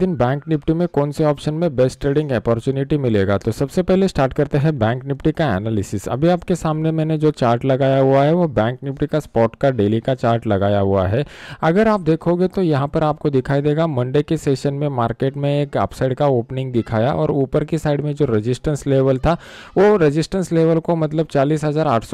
दिन bank Nifty में कौन से ऑप्शन में बेस्ट ट्रेडिंग अपॉर्चुनिटी मिलेगा तो सबसे पहले स्टार्ट करते हैं बैंक निफ्टी का एनालिसिस अभी आपके सामने मैंने जो चार्ट लगाया हुआ है वो बैंक निफ्टी का स्पॉट का डेली का चार्ट लगाया हुआ है अगर आप देखोगे तो यहाँ पर आपको दिखाई देगा मंडे के सेशन में मार्केट में एक अपसाइड का ओपनिंग दिखाया और ऊपर की साइड में जो रजिस्टेंस लेवल था वो रजिस्टेंस लेवल को मतलब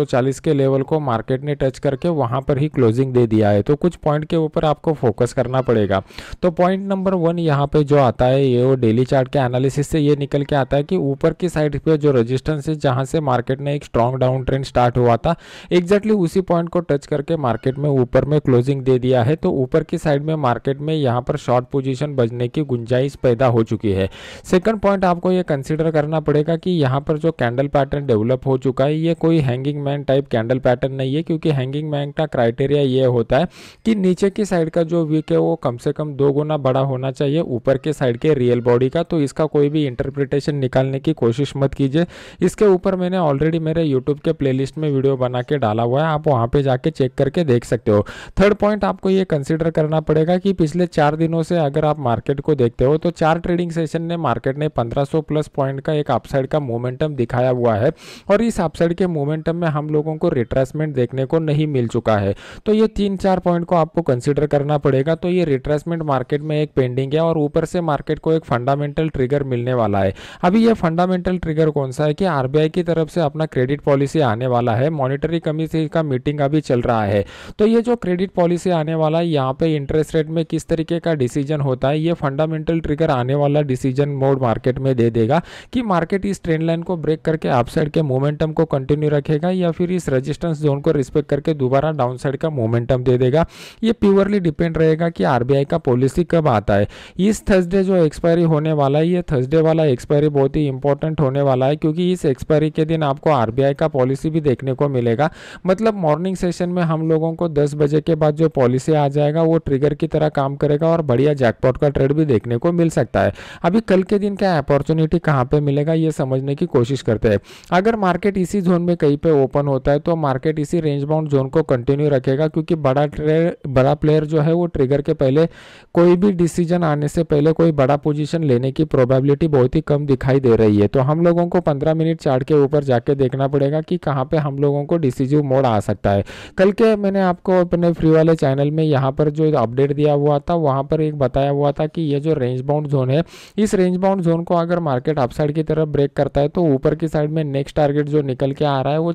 चालीस के लेवल को मार्केट ने टच करके वहाँ पर ही क्लोजिंग दे दिया है तो कुछ पॉइंट के ऊपर आपको फोकस करना पड़ेगा तो पॉइंट नंबर वन यहाँ पे जो आता है ये वो डेली चार्ट के एनालिसिस से ये निकल के आता है कि ऊपर की साइड पे जो रेजिस्टेंस है जहाँ से मार्केट ने एक स्ट्रॉन्ग डाउन ट्रेंड स्टार्ट हुआ था एग्जैक्टली उसी पॉइंट को टच करके मार्केट में ऊपर में क्लोजिंग दे दिया है तो ऊपर की साइड में मार्केट में यहाँ पर शॉर्ट पोजिशन बजने की गुंजाइश पैदा हो चुकी है सेकेंड पॉइंट आपको ये कंसिडर करना पड़ेगा कि यहाँ पर जो कैंडल पैटर्न डेवलप हो चुका है ये कोई hanging man type candle pattern नहीं है क्योंकि हैंगिंग मैन का क्राइटेरिया ये होता है कि नीचे की साइड का जो वीक है वो कम से कम दो गुना बड़ा होना चाहिए ऊपर के साइड के रियल बॉडी का तो इसका कोई भी इंटरप्रिटेशन निकालने की कोशिश मत कीजिए इसके ऊपर मैंने ऑलरेडी मेरे यूट्यूब के प्ले में वीडियो बना के डाला हुआ है आप वहाँ पर जाके चेक करके देख सकते हो थर्ड पॉइंट आपको ये कंसिडर करना पड़ेगा कि पिछले चार दिनों से अगर आप मार्केट को देखते हो तो चार ट्रेडिंग सेशन ने मार्केट ने 1500 प्लस पॉइंट का एक अपसाइड का मोमेंटम दिखाया हुआ है और इस अपसाइड के मोमेंटम में हम लोगों को रिट्रेसमेंट देखने को नहीं मिल चुका है तो ये तीन चार पॉइंट को आपको कंसिडर करना पड़ेगा तो ये रिट्रेसमेंट मार्केट में एक पेंडिंग है और ऊपर से मार्केट को एक फंडामेंटल ट्रिगर मिलने वाला है अभी यह फंडामेंटल ट्रिगर कौन सा है कि आरबीआई की तरफ से अपना क्रेडिट पॉलिसी आने वाला है मॉनिटरी कमिटी का मीटिंग अभी चल रहा है तो ये जो क्रेडिट पॉलिसी आने वाला है यहाँ पे इंटरेस्ट रेट में किस तरीके का डिसीजन होता है ये फंडामेंटल ट्रिगर आने वाला डिसीजन मोड मार्केट में दे देगा कि मार्केट इस ट्रेंड लाइन को ब्रेक करके अपसाइड के मोमेंटम को कंटिन्यू रखेगा या फिर इस रजिस्टेंस जोन को रिस्पेक्ट करके दोबारा डाउन का मोमेंटम दे देगा ये प्योरली डिपेंड रहेगा कि आरबीआई का पॉलिसी कब आता है इस थर्सडे जो एक्सपायरी होने वाला है ये थर्सडे वाला एक्सपायरी बहुत ही इंपॉर्टेंट होने वाला है क्योंकि इस एक्सपायरी के दिन आपको आरबीआई का पॉलिसी भी देखने को मिलेगा मतलब मॉर्निंग सेशन में हम लोगों को दस बजे के बाद जो पॉलिसी आ जाएगा वो ट्रिगर की तरह काम करेगा और बढ़िया जैकपॉट का ट्रेड भी देखने को मिल सकता है अभी कल के दिन क्या अपॉर्चुनिटी कहाँ पर मिलेगा ये समझने की कोशिश करते हैं अगर मार्केट इसी जोन में कहीं पर ओपन होता है तो मार्केट इसी रेंज बाउंड जोन को कंटिन्यू रखेगा क्योंकि बड़ा ट्रेड बड़ा प्लेयर जो है वो ट्रिगर के पहले कोई भी डिसीजन आने से पहले कोई बड़ा पोजीशन लेने की प्रोबेबिलिटी बहुत ही कम दिखाई दे रही है तो हम लोगों को 15 मिनट चार्ट के ऊपर जाके देखना पड़ेगा कि कहाँ पे हम लोगों को डिसीजिव मोड आ सकता है कल के मैंने आपको अपने फ्री वाले चैनल में यहाँ पर जो अपडेट दिया हुआ था वहाँ पर एक बताया हुआ था कि ये जो रेंज बाउंड जोन है इस रेंज बाउंड जोन को अगर मार्केट अपसाइड की तरफ ब्रेक करता है तो ऊपर की साइड में नेक्स्ट टारगेट जो निकल के आ रहा है वो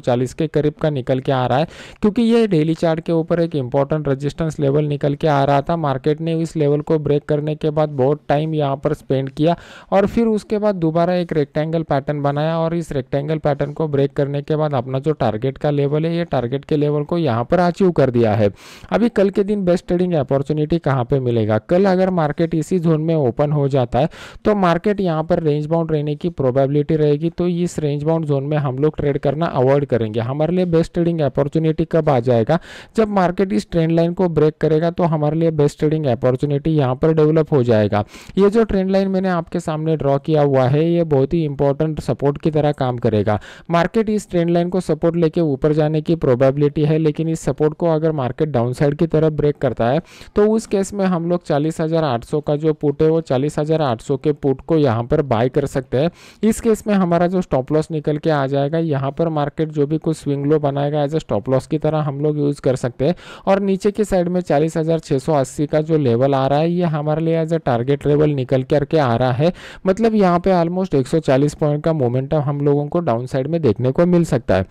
चालीस के करीब का निकल के आ रहा है क्योंकि ये डेली चार्ट के ऊपर एक इंपॉर्टेंट रजिस्टेंस लेवल निकल के आ रहा था मार्केट ने इस लेवल को ब्रेक ब्रेक करने के बाद बहुत टाइम यहाँ पर स्पेंड किया और फिर उसके बाद दोबारा एक रेक्टेंगल पैटर्न बनाया और इस रेक्टेंगल पैटर्न को ब्रेक करने के बाद अपना जो टारगेट का लेवल है ये टारगेट के लेवल को यहाँ पर अचीव कर दिया है अभी कल के दिन बेस्ट ट्रेडिंग अपॉर्चुनिटी कहाँ पर मिलेगा कल अगर मार्केट इसी जोन में ओपन हो जाता है तो मार्केट यहाँ पर रेंज बाउंड रहने की प्रोबेबिलिटी रहेगी तो इस रेंज बाउंड जोन में हम लोग ट्रेड करना अवॉइड करेंगे हमारे लिए बेस्ट ट्रेडिंग अपॉर्चुनिटी कब आ जाएगा जब मार्केट इस ट्रेंड लाइन को ब्रेक करेगा तो हमारे लिए बेस्ट ट्रेडिंग अपॉर्चुनिटी यहाँ पर पर डेवलप हो जाएगा ये जो ट्रेंड लाइन मैंने आपके सामने ड्रॉ किया हुआ है ये बहुत ही इंपॉर्टेंट सपोर्ट की तरह काम करेगा मार्केट इस ट्रेंड लाइन को सपोर्ट लेके ऊपर जाने की प्रोबेबिलिटी है लेकिन इस सपोर्ट को अगर मार्केट डाउनसाइड की तरफ ब्रेक करता है तो उस केस में हम लोग चालीस का जो पुट है वो चालीस के पुट को यहाँ पर बाय कर सकते हैं इस केस में हमारा जो स्टॉप लॉस निकल के आ जाएगा यहाँ पर मार्केट जो भी कुछ स्विंग लो बनाएगा एज ए स्टॉप लॉस की तरह हम लोग यूज़ कर सकते हैं और नीचे की साइड में चालीस का जो लेवल आ रहा है ये हमारे लिए एज अ टारगेट लेवल निकल करके आ रहा है मतलब यहाँ पे ऑलमोस्ट 140 पॉइंट का मोमेंटम हम लोगों को डाउन साइड में देखने को मिल सकता है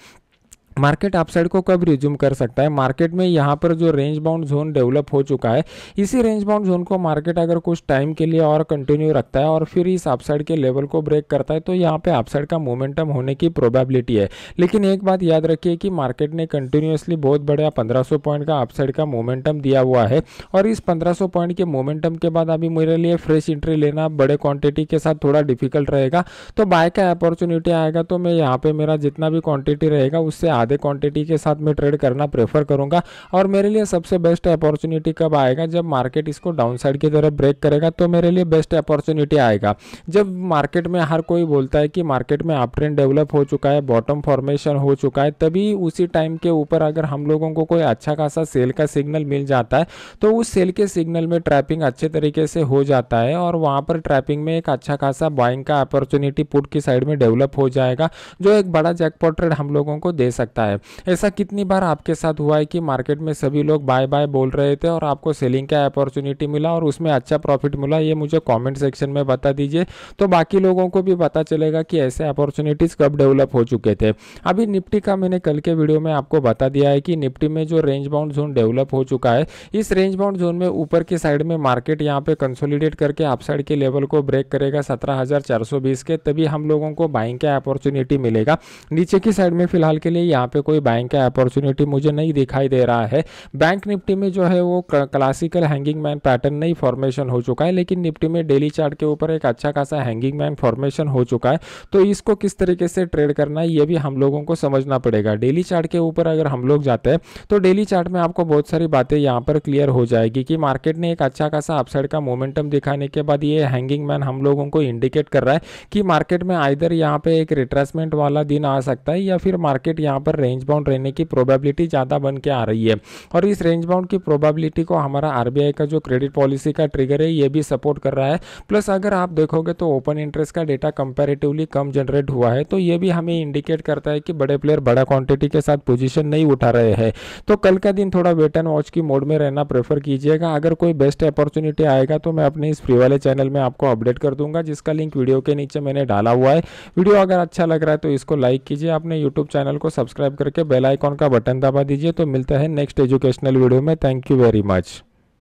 मार्केट अपसाइड को कब रिज्यूम कर सकता है मार्केट में यहाँ पर जो रेंज बाउंड जोन डेवलप हो चुका है इसी रेंज बाउंड जोन को मार्केट अगर कुछ टाइम के लिए और कंटिन्यू रखता है और फिर इस अपसाइड के लेवल को ब्रेक करता है तो यहाँ पे अपसाइड का मोमेंटम होने की प्रोबेबिलिटी है लेकिन एक बात याद रखिए कि मार्केट ने कंटिन्यूसली बहुत बढ़िया पंद्रह पॉइंट का अपसाइड का मोमेंटम दिया हुआ है और इस पंद्रह पॉइंट के मोमेंटम के बाद अभी मेरे लिए फ्रेश एंट्री लेना बड़े क्वान्टिटी के साथ थोड़ा डिफिकल्ट रहेगा तो बाय का अपॉर्चुनिटी आएगा तो मैं यहाँ पर मेरा जितना भी क्वान्टिटी रहेगा उससे ज़्यादा क्वांटिटी के साथ में ट्रेड करना प्रेफर करूँगा और मेरे लिए सबसे बेस्ट अपॉर्चुनिटी कब आएगा जब मार्केट इसको डाउन साइड की तरफ ब्रेक करेगा तो मेरे लिए बेस्ट अपॉर्चुनिटी आएगा जब मार्केट में हर कोई बोलता है कि मार्केट में आप ट्रेंड डेवलप हो चुका है बॉटम फॉर्मेशन हो चुका है तभी उसी टाइम के ऊपर अगर हम लोगों को कोई अच्छा खासा सेल का सिग्नल मिल जाता है तो उस सेल के सिग्नल में ट्रैपिंग अच्छे तरीके से हो जाता है और वहाँ पर ट्रैपिंग में एक अच्छा खासा बाइंग का अपॉर्चुनिटी पुट की साइड में डेवलप हो जाएगा जो एक बड़ा जैकपॉट ट्रेड हम लोगों को दे सकता है सकता है ऐसा कितनी बार आपके साथ हुआ है कि मार्केट में सभी लोग बाय बाय बोल रहे थे और आपको सेलिंग का अपॉर्चुनिटी मिला और उसमें अच्छा प्रॉफिट मिला ये मुझे कॉमेंट सेक्शन में बता दीजिए तो बाकी लोगों को भी पता चलेगा कि ऐसे अपॉर्चुनिटीज़ कब डेवलप हो चुके थे अभी निफ्टी का मैंने कल के वीडियो में आपको बता दिया है कि निफ्टी में जो रेंज बाउंड जोन डेवलप हो चुका है इस रेंज बाउंड जोन में ऊपर की साइड में मार्केट यहाँ पे कंसोलिडेट करके अपसाइड के लेवल को ब्रेक करेगा 17,420 के तभी हम लोगों को बाइंग का अपॉर्चुनिटी मिलेगा नीचे की साइड में फिलहाल के लिए यहाँ यहाँ पे कोई बैंक का अपॉर्चुनिटी मुझे नहीं दिखाई दे रहा है बैंक निफ्टी में जो है वो क्लासिकल हैंगिंग मैन पैटर्न नहीं फॉर्मेशन हो चुका है लेकिन निफ्टी में डेली चार्ट के ऊपर एक अच्छा खासा हैंगिंग मैन फॉर्मेशन हो चुका है तो इसको किस तरीके से ट्रेड करना है ये भी हम लोगों को समझना पड़ेगा डेली चार्ट के ऊपर अगर हम लोग जाते हैं तो डेली चार्ट में आपको बहुत सारी बातें यहाँ पर क्लियर हो जाएगी कि मार्केट ने एक अच्छा खासा अपसाइड का मोमेंटम दिखाने के बाद ये हैंगिंग मैन हम लोगों को इंडिकेट कर रहा है कि मार्केट में आइधर यहाँ पे एक रिट्रेसमेंट वाला दिन आ सकता है या फिर मार्केट यहाँ पर रेंज बाउंड रहने की प्रोबेबिलिटी ज़्यादा बन के आ रही है और इस रेंज बाउंड की प्रोबेबिलिटी को हमारा आरबीआई का जो क्रेडिट पॉलिसी का ट्रिगर है ये भी सपोर्ट कर रहा है प्लस अगर आप देखोगे तो ओपन इंटरेस्ट का डेटा कंपेरेटिवली कम जनरेट हुआ है तो ये भी हमें इंडिकेट करता है कि बड़े प्लेयर बड़ा क्वांटिटी के साथ पोजीशन नहीं उठा रहे हैं तो कल का दिन थोड़ा वेट एंड वॉच की मोड में रहना प्रेफर कीजिएगा अगर कोई बेस्ट अपॉर्चुनिटी आएगा तो मैं अपने इस फ्री वाले चैनल में आपको अपडेट कर दूंगा जिसका लिंक वीडियो के नीचे मैंने डाला हुआ है वीडियो अगर अच्छा लग रहा है तो इसको लाइक कीजिए अपने यूट्यूब चैनल को सब्सक्राइब सब्सक्राइब करके बेल आइकॉन का बटन दबा दीजिए तो मिलता है नेक्स्ट एजुकेशनल वीडियो में थैंक यू वेरी मच